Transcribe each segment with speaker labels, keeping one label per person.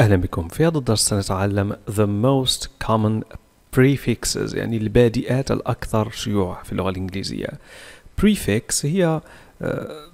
Speaker 1: أهلا بكم في هذا الدرس سنتعلم the most common prefixes يعني البادئات الأكثر شيوع في اللغة الإنجليزية prefix هي آه،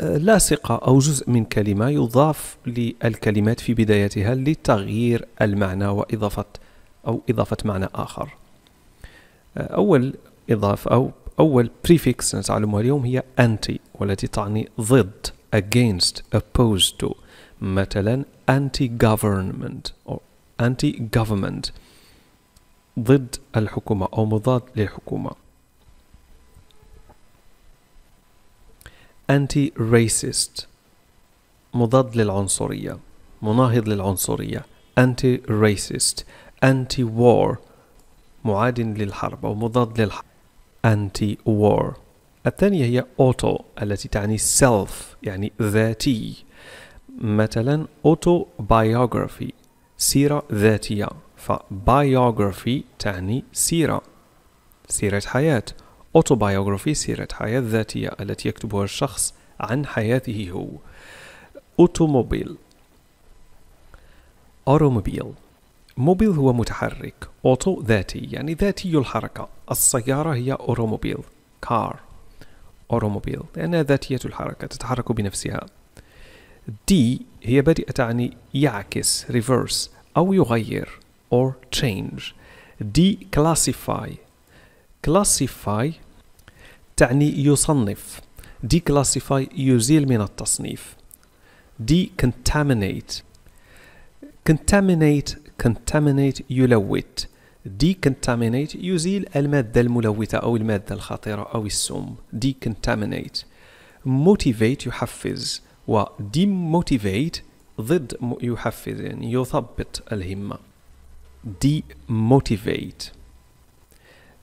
Speaker 1: آه، لاصقة أو جزء من كلمة يضاف للكلمات في بدايتها لتغيير المعنى وإضافة أو إضافة معنى آخر آه، أول إضافة أو أول prefix سنتعلمها اليوم هي anti والتي تعني ضد against opposed to مثلا anti-government أو anti-government ضد الحكومة أو مضاد للحكومة anti-racist مضاد للعنصرية مناهض للعنصرية anti-racist anti-war معاد للحرب أو مضاد للحرب anti-war الثانية هي auto التي تعني self يعني ذاتي مثلا autobiography سيرة ذاتية فبايوغرافي تعني سيرة سيرة حياة autobiography سيرة حياة ذاتية التي يكتبها الشخص عن حياته هو أوتوموبيل أوروموبيل موبيل هو متحرك أوتو ذاتي يعني ذاتي الحركة السيارة هي أوروموبيل كار أوروموبيل لأنها ذاتية الحركة تتحرك بنفسها دي هي بادئة تعني يعكس reverse أو يغير or change دي classify classify تعني يصنف دي classify يزيل من التصنيف دي contaminate contaminate contaminate يلوث دي contaminate يزيل المادة الملوثة أو المادة الخطيرة أو السم دي contaminate motivate يحفز و demotivate ضد يحفز يعني يثبط الهمة demotivate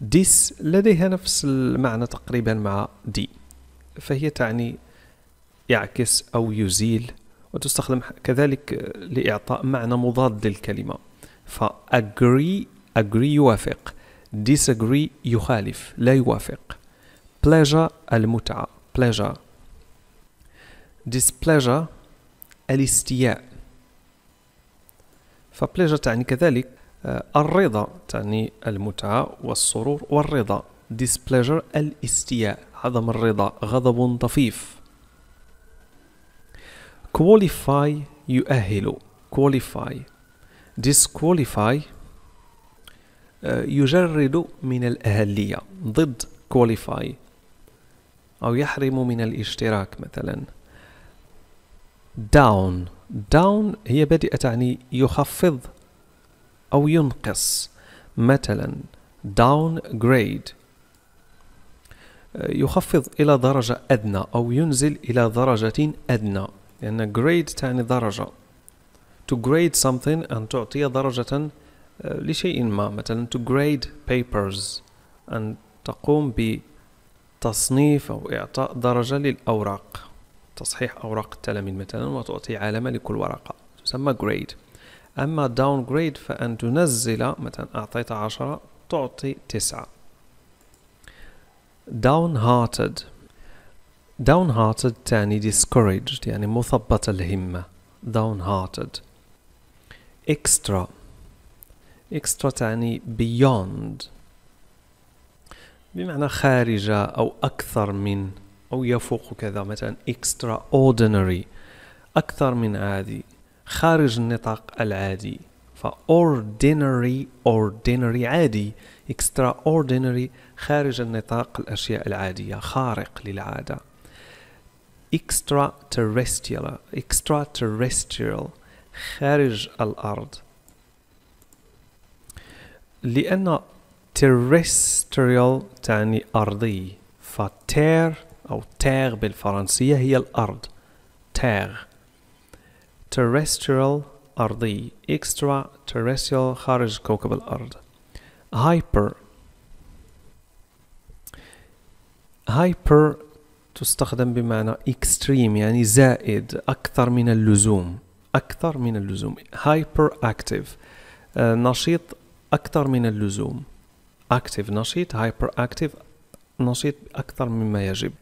Speaker 1: ديس لديها نفس المعنى تقريبا مع دي فهي تعني يعكس أو يزيل وتستخدم كذلك لإعطاء معنى مضاد للكلمة فأجري أجري يوافق disagree يخالف لا يوافق pleasure المتعة pleasure displeasure الاستياء فبليجر تعني كذلك آه، الرضا تعني المتعة والسرور والرضا displeasure الاستياء عدم الرضا غضب طفيف qualify يؤهل qualify disqualify آه، يجرد من الأهلية ضد qualify أو يحرم من الاشتراك مثلاً down down هي بادئة تعني يخفض أو ينقص مثلا downgrade آه، يخفض إلى درجة أدنى أو ينزل إلى درجة أدنى لأن يعني grade تعني درجة to grade something أن تعطي درجة آه، لشيء ما مثلا to grade papers أن تقوم بتصنيف أو إعطاء درجة للأوراق تصحيح أوراق التلاميذ مثلا وتعطي علامة لكل ورقة تسمى جريد أما داون جريد فأن تنزل مثلا أعطيت عشرة تعطي تسعة داون هارتد تعني discouraged يعني مثبط الهمة داون هارتد إكسترا إكسترا تعني بيوند بمعنى خارجة أو أكثر من أو يفوق كذا مثلا إكسترا أوردينري أكثر من عادي خارج النطاق العادي فأوردينري أوردينري عادي إكسترا أوردينري خارج النطاق الأشياء العادية خارق للعادة إكسترا terrestrial إكسترا terrestrial خارج الأرض لأن terrestrial تعني أرضي فتير أو تير بالفرنسية هي الأرض تير terrestrial أرضي extra terrestrial خارج كوكب الأرض hyper hyper تستخدم بمعنى extreme يعني زائد أكثر من اللزوم أكثر من اللزوم hyper active آه، نشيط أكثر من اللزوم active نشيط hyper active نشيط أكثر مما يجب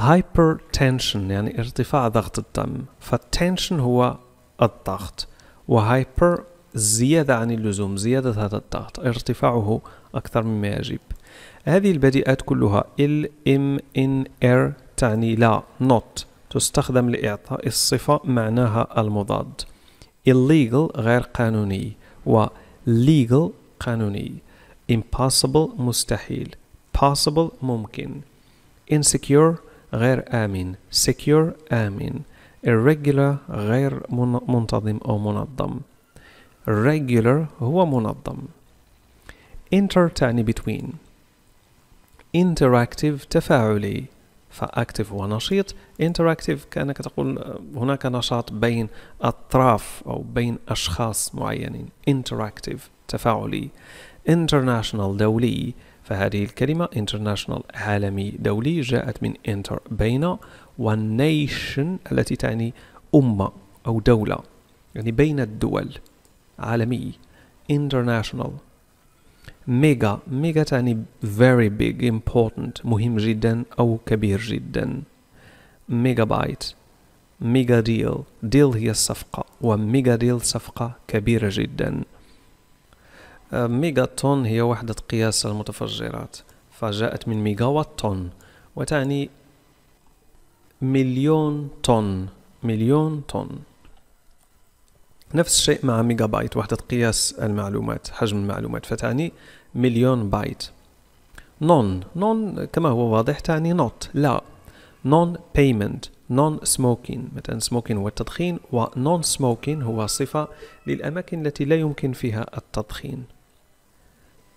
Speaker 1: hypertension يعني ارتفاع ضغط الدم فالتنشن هو الضغط وهايبر زيادة عن اللزوم زيادة هذا الضغط ارتفاعه أكثر مما يجب هذه البديئات كلها ال ام ان ار تعني لا not تستخدم لإعطاء الصفة معناها المضاد illegal غير قانوني و legal قانوني impossible مستحيل possible ممكن insecure غير آمن secure آمن irregular غير منتظم أو منظم regular هو منظم inter تعني between interactive تفاعلي فأكتف ونشيط interactive كأنك تقول هناك نشاط بين أطراف أو بين أشخاص معينين interactive تفاعلي international دولي فهذه الكلمة international عالمي دولي جاءت من inter بين والنيشن التي تعني أمة أو دولة يعني بين الدول عالمي international ميجا ميجا تعني very big important مهم جدا أو كبير جدا ميجا بايت ميجا ديل ديل هي الصفقة وميجا ديل صفقة كبيرة جدا ميجا طن هي وحدة قياس المتفجرات فجاءت من وات طن وتعني مليون طن مليون طن نفس الشيء مع ميجا بايت وحدة قياس المعلومات حجم المعلومات فتعني مليون بايت نون نون كما هو واضح تعني نوت لا نون بايمنت نون سموكين مثلا سموكين هو التدخين ونون سموكين هو صفة للأماكن التي لا يمكن فيها التدخين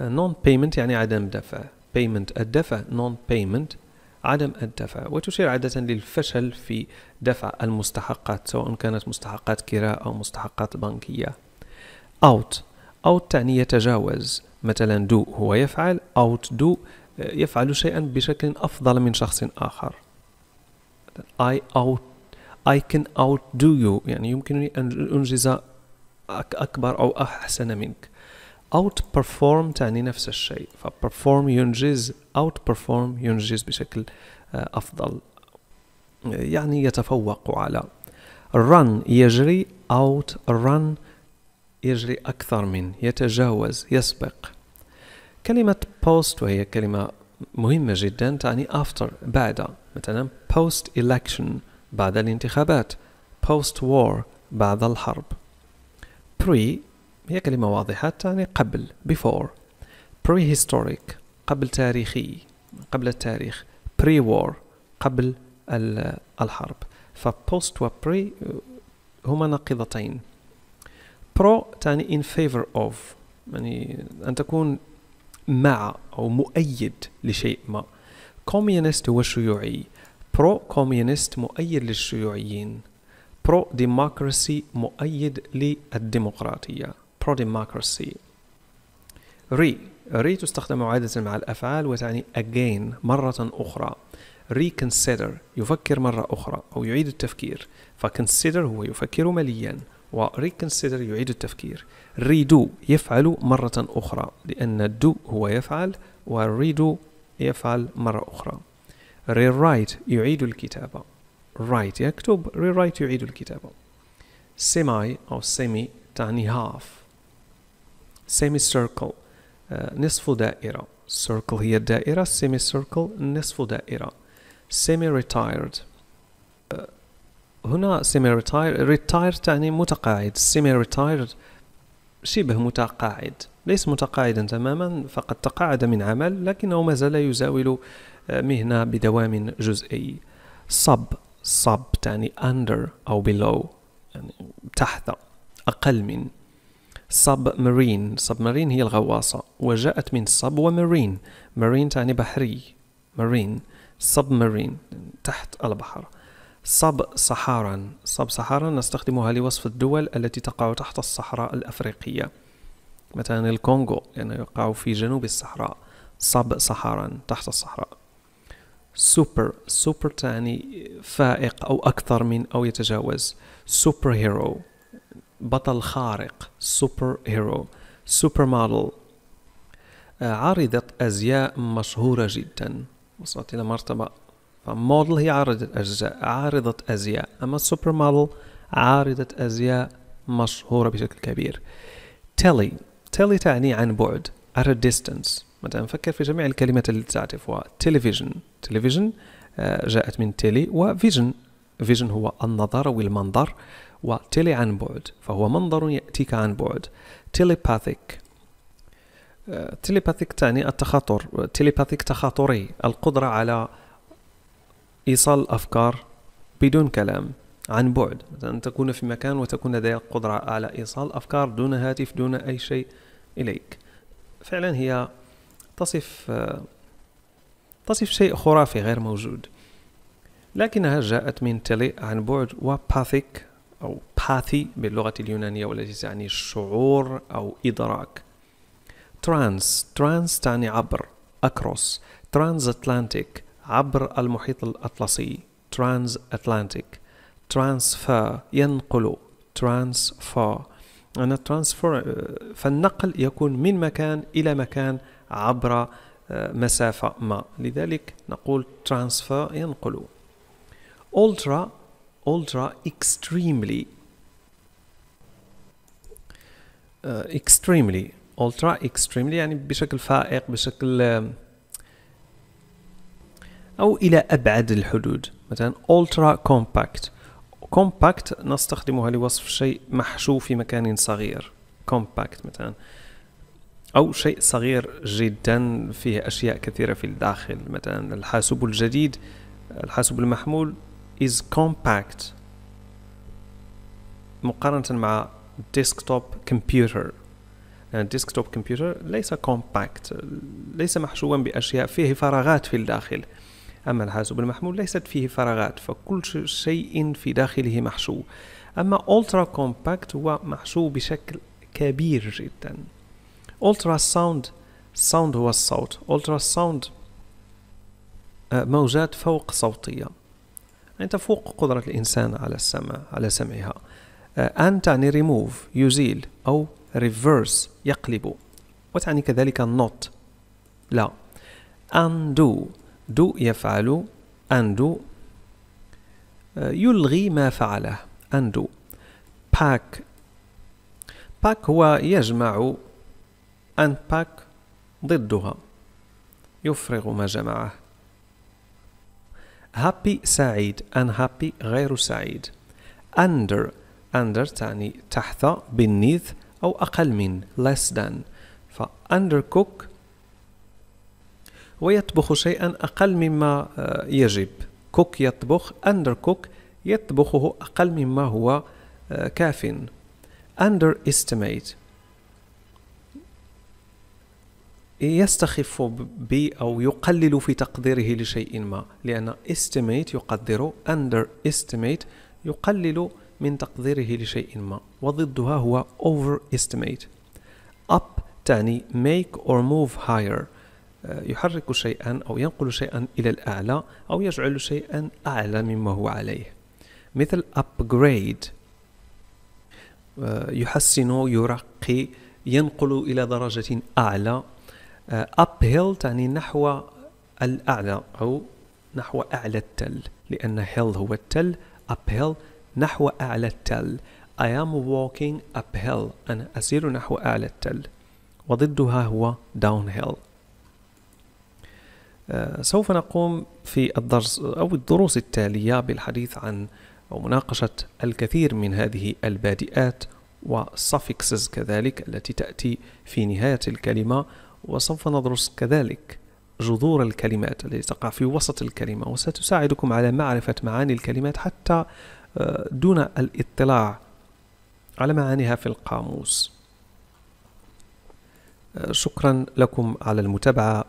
Speaker 1: نون بيمنت يعني عدم دفع بيمنت الدفع نون بيمنت عدم الدفع وتشير عادة للفشل في دفع المستحقات سواء كانت مستحقات كراء أو مستحقات بنكية out out تعني يتجاوز مثلا do هو يفعل out do آه، يفعل شيئا بشكل أفضل من شخص آخر I out I can outdo you يعني يمكنني أن أنجز أكبر أو أحسن منك outperform تعني نفس الشيء فperform ينجز outperform ينجز بشكل آه، أفضل يعني يتفوق على run يجري out run يجري أكثر من يتجاوز يسبق كلمة post وهي كلمة مهمة جدا تعني after بعد مثلا post election بعد الانتخابات post war بعد الحرب pre هي كلمة واضحة تعني قبل before prehistoric قبل تاريخي قبل التاريخ pre-war قبل الحرب post و pre هما ناقضتين pro تعني in favor of يعني أن تكون مع أو مؤيد لشيء ما communist هو شيوعي pro communist مؤيد للشيوعيين pro democracy مؤيد للديمقراطية pro-democracy re re تستخدم عادة مع الأفعال وتعني again مرة أخرى reconsider يفكر مرة أخرى أو يعيد التفكير فconsider هو يفكر مليا reconsider يعيد التفكير redo يفعل مرة أخرى لأن do هو يفعل redo يفعل مرة أخرى rewrite يعيد الكتابة write يكتب rewrite يعيد الكتابة semi أو semi تعني half سيمي سيركل نصف دائرة circle هي الدائرة semi circle نصف دائرة semi retired هنا semi retired ريتايرد تعني متقاعد semi retired شبه متقاعد ليس متقاعدا تماما فقد تقاعد من عمل لكنه ما زال يزاول مهنة بدوام جزئي صب صب تعني under أو below يعني تحت أقل من submarine submarine هي الغواصة وجاءت من sub ومارين marine تعني بحري marine submarine تحت البحر sub صحارا sub صحارا نستخدمها لوصف الدول التي تقع تحت الصحراء الأفريقية مثلا الكونغو لأنه يعني يقع في جنوب الصحراء sub صحارا تحت الصحراء سوبر سوبر تعني فائق أو أكثر من أو يتجاوز سوبر هيرو بطل خارق سوبر هيرو سوبر موديل آه، عارضة أزياء مشهورة جدا وصلت إلى مرتبة فمودل هي عارضة أجزاء عارضة أزياء أما السوبر موديل عارضة أزياء مشهورة بشكل كبير تيلي تيلي تعني عن بعد at a distance مثلا فكر في جميع الكلمات التي تعرفها تلفزيون تلفزيون آه، جاءت من تيلي وفيجن فيجن هو النظر والمنظر وتيلي عن بعد فهو منظر يأتيك عن بعد تيليباثيك آه، تيليباثيك تعني التخاطر تيليباثيك تخاطري القدرة على إيصال الأفكار بدون كلام عن بعد أن تكون في مكان وتكون لديك قدرة على إيصال أفكار دون هاتف دون أي شيء إليك فعلا هي تصف آه، تصف شيء خرافي غير موجود لكنها جاءت من تلي عن بعد وباثيك أو باثي باللغة اليونانية والتي تعني شعور أو إدراك ترانس ترانس تعني عبر أكروس ترانس أتلانتيك عبر المحيط الأطلسي ترانس أتلانتيك ترانسفر ينقل ترانسفر أنا ترانسفير آه، فالنقل يكون من مكان إلى مكان عبر آه، مسافة ما لذلك نقول ترانسفر ينقل أولترا ultra extremely uh, extremely ultra extremely يعني بشكل فائق بشكل أو إلى أبعد الحدود مثلا ultra compact compact نستخدمها لوصف شيء محشو في مكان صغير compact مثلا أو شيء صغير جدا فيه أشياء كثيرة في الداخل مثلا الحاسوب الجديد الحاسوب المحمول is compact مقارنة مع desktop computer آه، desktop computer ليس compact ليس محشوا بأشياء فيه فراغات في الداخل أما الحاسوب المحمول ليست فيه فراغات فكل شيء في داخله محشو أما ultra compact هو محشو بشكل كبير جدا ultra sound sound هو الصوت ultra sound آه، موجات فوق صوتية يعني تفوق قدرة الإنسان على السمع على سمعها آه، أن تعني ريموف يزيل أو ريفيرس يقلب وتعني كذلك نوت لا دو دو يفعل دو آه، يلغي ما فعله دو باك باك هو يجمع باك ضدها يفرغ ما جمعه happy سعيد unhappy غير سعيد under under تعني تحت beneath أو أقل من less than ف undercook ويطبخ شيئا أقل مما يجب كوك يطبخ undercook يطبخه أقل مما هو كاف underestimate يستخف ب أو يقلل في تقديره لشيء ما لأن estimate يقدر estimate يقلل من تقديره لشيء ما وضدها هو estimate up تعني make or move higher آه، يحرك شيئا أو ينقل شيئا إلى الأعلى أو يجعل شيئا أعلى مما هو عليه مثل upgrade آه، يحسن يرقي ينقل إلى درجة أعلى اب آه، هيل تعني نحو الاعلى او نحو اعلى التل لان هيل هو التل اب هيل نحو اعلى التل I am walking uphill أنا أسير نحو أعلى التل وضدها هو downhill أه سوف نقوم في الدرس أو الدروس التالية بالحديث عن أو مناقشة الكثير من هذه البادئات والsuffixes كذلك التي تأتي في نهاية الكلمة وسوف ندرس كذلك جذور الكلمات التي تقع في وسط الكلمة وستساعدكم على معرفة معاني الكلمات حتى آه، دون الاطلاع على معانيها في القاموس آه، شكرا لكم على المتابعة